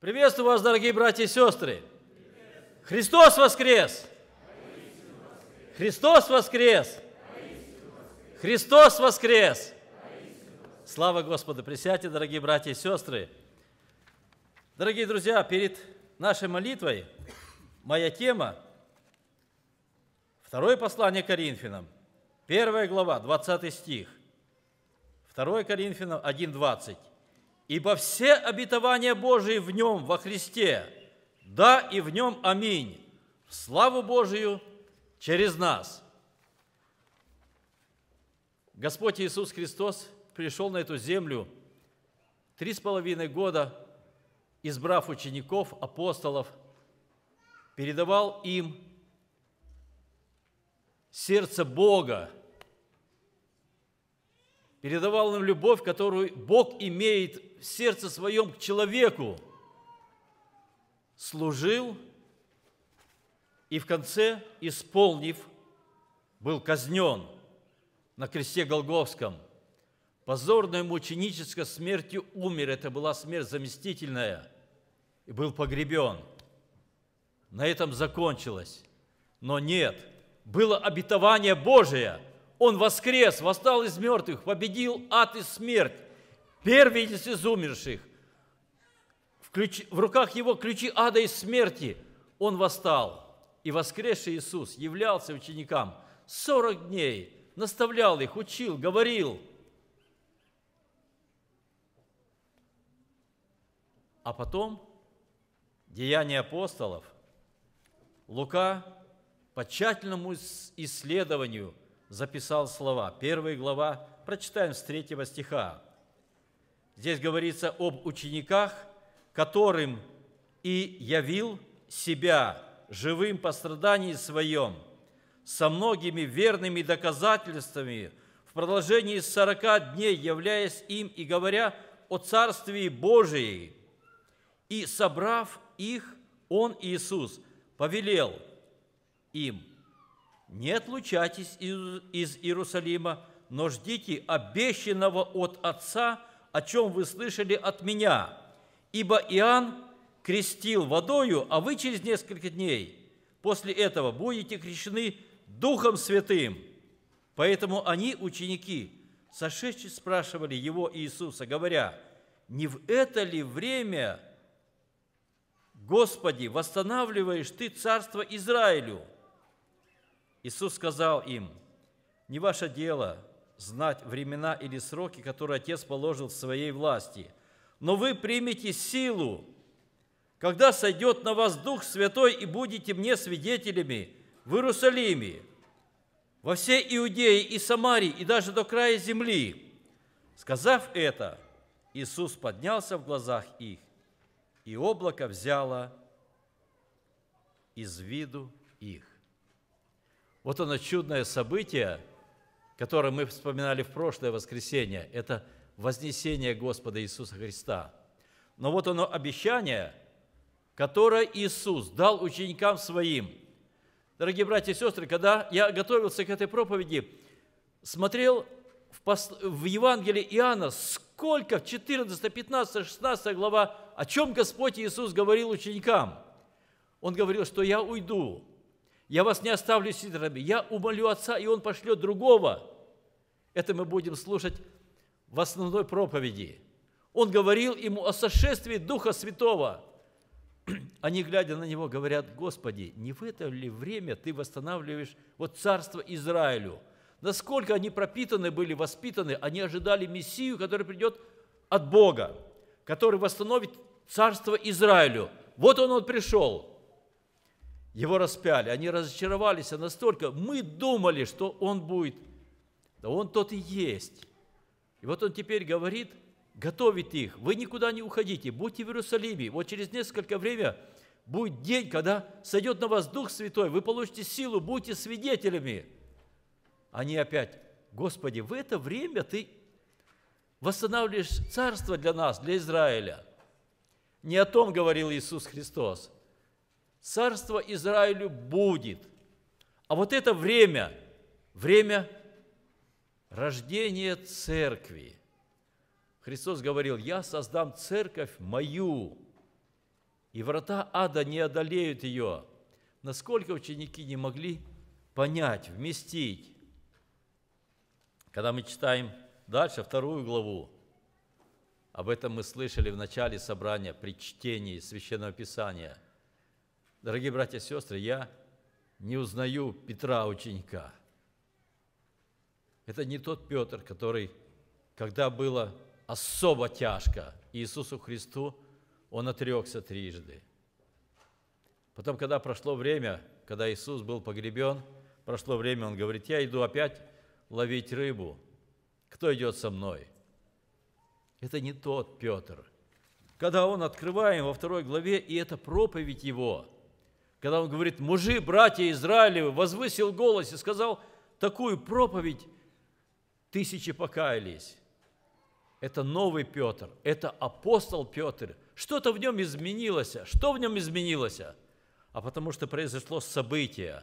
Приветствую вас, дорогие братья и сестры! Христос воскрес! Христос воскрес! Христос воскрес! Слава Господу! Присядьте, дорогие братья и сестры! Дорогие друзья, перед нашей молитвой моя тема – второе послание Коринфянам, первая глава, 20 стих, Второе Коринфянам 1, 20 ибо все обетования Божии в нем, во Христе, да и в нем аминь, в славу Божию через нас. Господь Иисус Христос пришел на эту землю три с половиной года, избрав учеников, апостолов, передавал им сердце Бога, передавал им любовь, которую Бог имеет в сердце своем к человеку, служил и в конце, исполнив, был казнен на кресте Голговском. Позорной мученической смертью умер. Это была смерть заместительная. И был погребен. На этом закончилось. Но нет, было обетование Божие – он воскрес, восстал из мертвых, победил ад и смерть, первенец из умерших. В, ключ, в руках его ключи ада и смерти. Он восстал. И воскресший Иисус являлся ученикам 40 дней, наставлял их, учил, говорил. А потом Деяния апостолов. Лука по тщательному исследованию – записал слова. Первая глава, прочитаем с третьего стиха. Здесь говорится об учениках, которым и явил себя живым по страдании своем, со многими верными доказательствами, в продолжении сорока дней являясь им и говоря о Царствии Божией. И, собрав их, Он, Иисус, повелел им – не отлучайтесь из Иерусалима, но ждите обещанного от Отца, о чем вы слышали от меня. Ибо Иоанн крестил водою, а вы через несколько дней после этого будете крещены Духом Святым. Поэтому они, ученики, сошедшие спрашивали его Иисуса, говоря, «Не в это ли время, Господи, восстанавливаешь Ты царство Израилю?» Иисус сказал им, «Не ваше дело знать времена или сроки, которые Отец положил в своей власти, но вы примете силу, когда сойдет на вас Дух Святой и будете мне свидетелями в Иерусалиме, во всей Иудее и Самарии, и даже до края земли». Сказав это, Иисус поднялся в глазах их, и облако взяло из виду их. Вот оно чудное событие, которое мы вспоминали в прошлое воскресенье, это вознесение Господа Иисуса Христа. Но вот оно обещание, которое Иисус дал ученикам своим. Дорогие братья и сестры, когда я готовился к этой проповеди, смотрел в, пос... в Евангелии Иоанна, сколько в 14, 15, 16 глава, о чем Господь Иисус говорил ученикам. Он говорил, что я уйду, я вас не оставлю сидорами. Я умолю Отца, и Он пошлет другого. Это мы будем слушать в основной проповеди. Он говорил ему о сошествии Духа Святого. Они, глядя на него, говорят, «Господи, не в это ли время ты восстанавливаешь вот царство Израилю?» Насколько они пропитаны были, воспитаны, они ожидали Мессию, который придет от Бога, который восстановит царство Израилю. Вот он, он пришел – его распяли. Они разочаровались а настолько. Мы думали, что он будет. Да он тот и есть. И вот он теперь говорит, готовит их. Вы никуда не уходите, будьте в Иерусалиме. Вот через несколько время будет день, когда сойдет на вас Дух Святой, вы получите силу, будьте свидетелями. Они опять, Господи, в это время Ты восстанавливаешь царство для нас, для Израиля. Не о том говорил Иисус Христос – царство Израилю будет. А вот это время, время рождения церкви. Христос говорил, я создам церковь мою, и врата ада не одолеют ее. Насколько ученики не могли понять, вместить. Когда мы читаем дальше вторую главу, об этом мы слышали в начале собрания при чтении Священного Писания – Дорогие братья и сестры, я не узнаю Петра ученика. Это не тот Петр, который, когда было особо тяжко Иисусу Христу, он отрекся трижды. Потом, когда прошло время, когда Иисус был погребен, прошло время, он говорит, я иду опять ловить рыбу. Кто идет со мной? Это не тот Петр. Когда он открываем во второй главе, и это проповедь его – когда он говорит, мужи, братья Израилевы, возвысил голос и сказал такую проповедь, тысячи покаялись. Это новый Петр, это апостол Петр. Что-то в нем изменилось. Что в нем изменилось? А потому что произошло событие.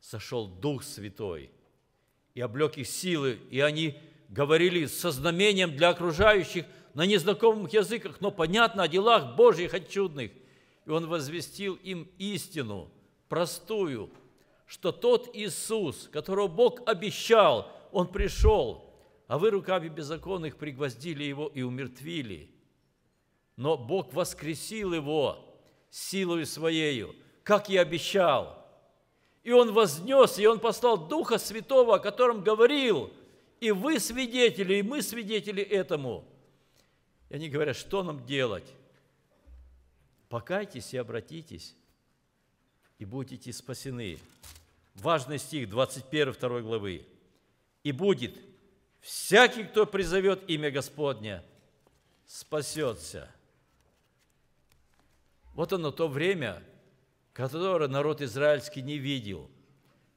Сошел Дух Святой и облек их силы, и они говорили со знамением для окружающих на незнакомых языках, но понятно о делах Божьих и чудных – и Он возвестил им истину, простую, что тот Иисус, которого Бог обещал, Он пришел, а вы руками беззаконных пригвоздили Его и умертвили. Но Бог воскресил Его силою Своею, как и обещал. И Он вознес, и Он послал Духа Святого, о котором говорил, и вы свидетели, и мы свидетели этому. И они говорят, что нам делать? Покайтесь и обратитесь, и будете спасены. Важный стих 21 2 главы. «И будет всякий, кто призовет имя Господня, спасется». Вот оно то время, которое народ израильский не видел,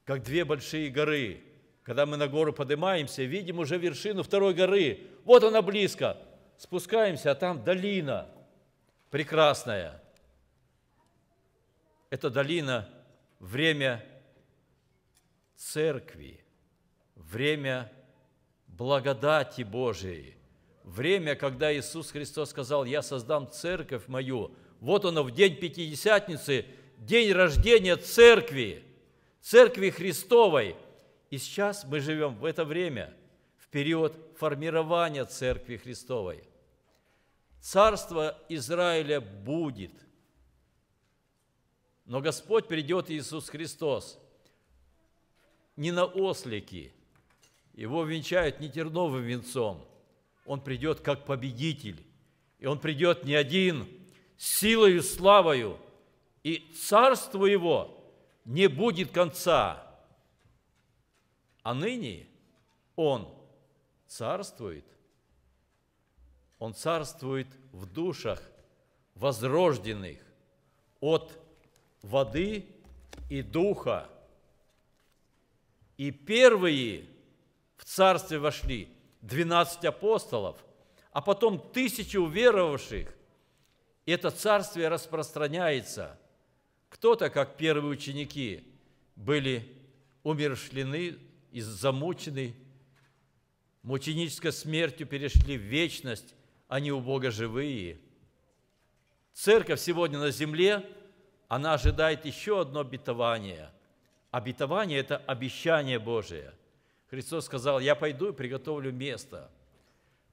как две большие горы. Когда мы на гору поднимаемся, видим уже вершину второй горы. Вот она близко. Спускаемся, а там долина прекрасная – это долина – время церкви, время благодати Божией, время, когда Иисус Христос сказал, «Я создам церковь мою». Вот оно, в день Пятидесятницы, день рождения церкви, церкви Христовой. И сейчас мы живем в это время, в период формирования церкви Христовой. Царство Израиля будет – но Господь придет Иисус Христос не на ослики, его венчают не терновым венцом, он придет как победитель, и он придет не один, с силою, славою, и царство его не будет конца. А ныне он царствует, он царствует в душах возрожденных от воды и духа. И первые в царстве вошли 12 апостолов, а потом тысячи уверовавших. И это царствие распространяется. Кто-то, как первые ученики, были умершлены и замучены, мученической смертью перешли в вечность, они у Бога живые. Церковь сегодня на земле – она ожидает еще одно обетование. Обетование – это обещание Божие. Христос сказал, я пойду и приготовлю место.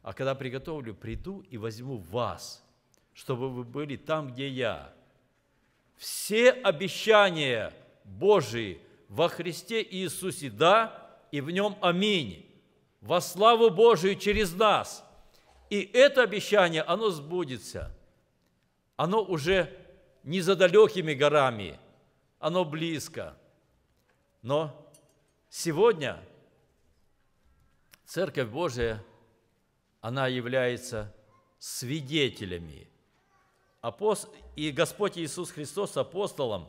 А когда приготовлю, приду и возьму вас, чтобы вы были там, где я. Все обещания Божии во Христе Иисусе «да» и в Нем «аминь» во славу Божию через нас. И это обещание, оно сбудется. Оно уже не за далекими горами, оно близко. Но сегодня Церковь Божия, она является свидетелями. Апост... И Господь Иисус Христос апостолом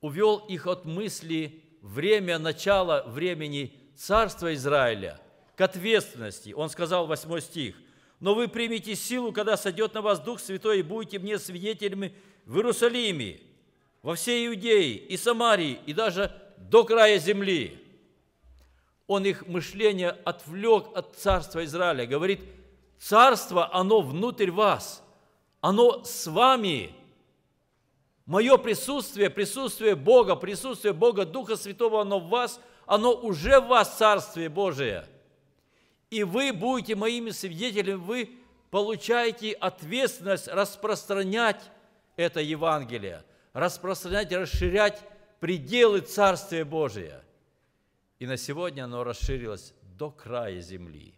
увел их от мысли время начала времени Царства Израиля к ответственности. Он сказал, 8 стих, «Но вы примите силу, когда сойдет на вас Дух Святой, и будете мне свидетелями в Иерусалиме, во всей Иудее и Самарии, и даже до края земли. Он их мышление отвлек от царства Израиля. Говорит, царство, оно внутрь вас, оно с вами. Мое присутствие, присутствие Бога, присутствие Бога, Духа Святого, оно в вас, оно уже в вас, Царствие Божие. И вы будете моими свидетелями, вы получаете ответственность распространять это Евангелие, распространять расширять пределы Царствия Божия. И на сегодня оно расширилось до края земли.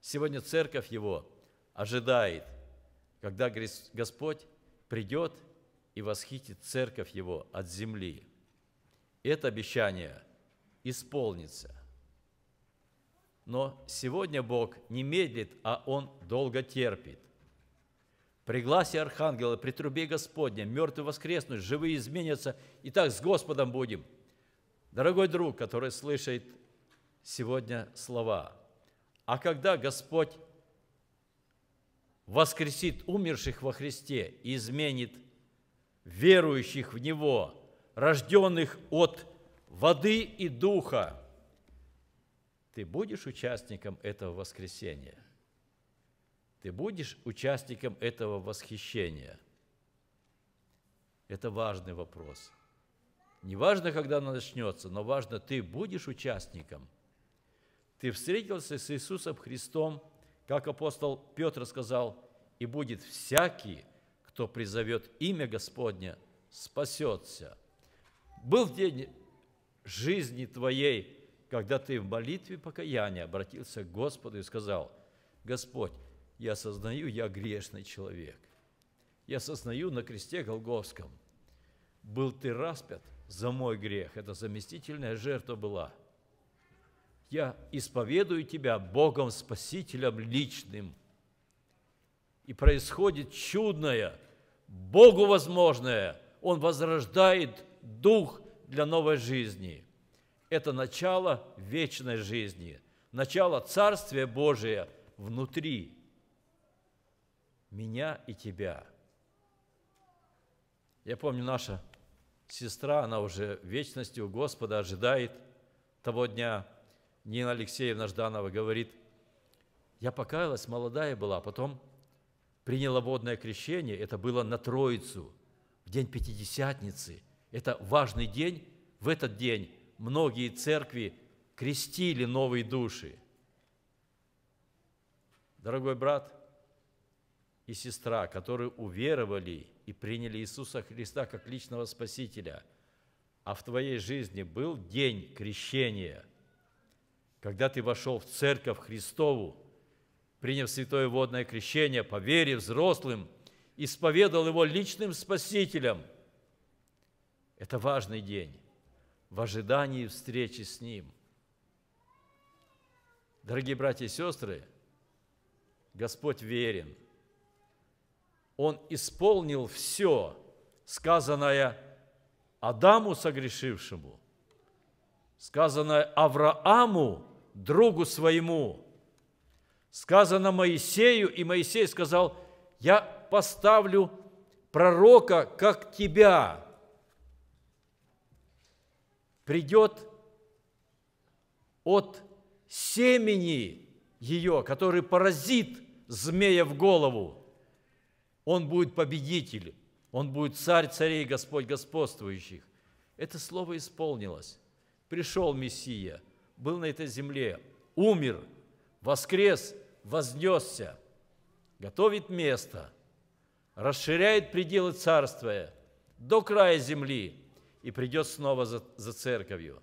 Сегодня церковь его ожидает, когда Господь придет и восхитит церковь его от земли. Это обещание исполнится. Но сегодня Бог не медлит, а Он долго терпит. При гласе архангела, при трубе Господня, мертвые воскреснут, живые изменятся, и так с Господом будем. Дорогой друг, который слышит сегодня слова, а когда Господь воскресит умерших во Христе и изменит верующих в Него, рожденных от воды и духа, ты будешь участником этого воскресения – ты будешь участником этого восхищения? Это важный вопрос. Не важно, когда оно начнется, но важно, ты будешь участником. Ты встретился с Иисусом Христом, как апостол Петр сказал, и будет всякий, кто призовет имя Господня, спасется. Был день жизни твоей, когда ты в молитве покаяния обратился к Господу и сказал, «Господь, я осознаю, я грешный человек. Я осознаю на кресте Голговском. Был ты распят за мой грех. Это заместительная жертва была. Я исповедую тебя Богом Спасителем личным. И происходит чудное, Богу возможное. Он возрождает дух для новой жизни. Это начало вечной жизни, начало Царствия Божия внутри меня и тебя. Я помню, наша сестра, она уже вечностью у Господа ожидает того дня. Нина Алексеевна Жданова говорит, я покаялась, молодая была, потом приняла водное крещение, это было на Троицу, в день Пятидесятницы. Это важный день, в этот день многие церкви крестили новые души. Дорогой брат, и сестра, которые уверовали и приняли Иисуса Христа как личного Спасителя, а в твоей жизни был день крещения, когда ты вошел в церковь Христову, приняв святое водное крещение поверив взрослым, исповедал его личным Спасителем. Это важный день в ожидании встречи с Ним. Дорогие братья и сестры, Господь верен – он исполнил все, сказанное Адаму согрешившему, сказанное Аврааму, другу своему, сказано Моисею, и Моисей сказал, я поставлю пророка, как тебя. Придет от семени ее, который поразит змея в голову – он будет победитель, он будет царь царей, Господь господствующих. Это слово исполнилось. Пришел Мессия, был на этой земле, умер, воскрес, вознесся, готовит место, расширяет пределы царствия до края земли и придет снова за, за церковью.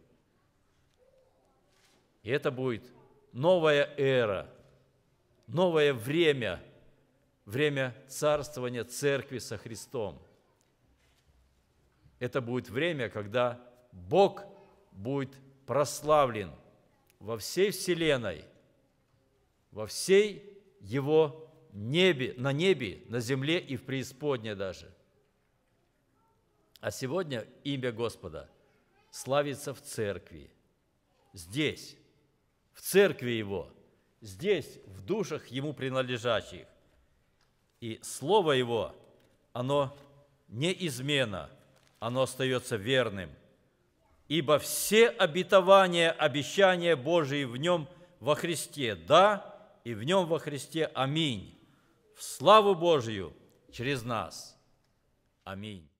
И это будет новая эра, новое время – время царствования церкви со Христом. Это будет время, когда Бог будет прославлен во всей вселенной, во всей его небе, на небе, на земле и в преисподне даже. А сегодня имя Господа славится в церкви, здесь, в церкви Его, здесь, в душах Ему принадлежащих. И Слово Его, оно неизменно, оно остается верным. Ибо все обетования, обещания Божии в нем во Христе, да, и в нем во Христе, аминь. В славу Божию через нас. Аминь.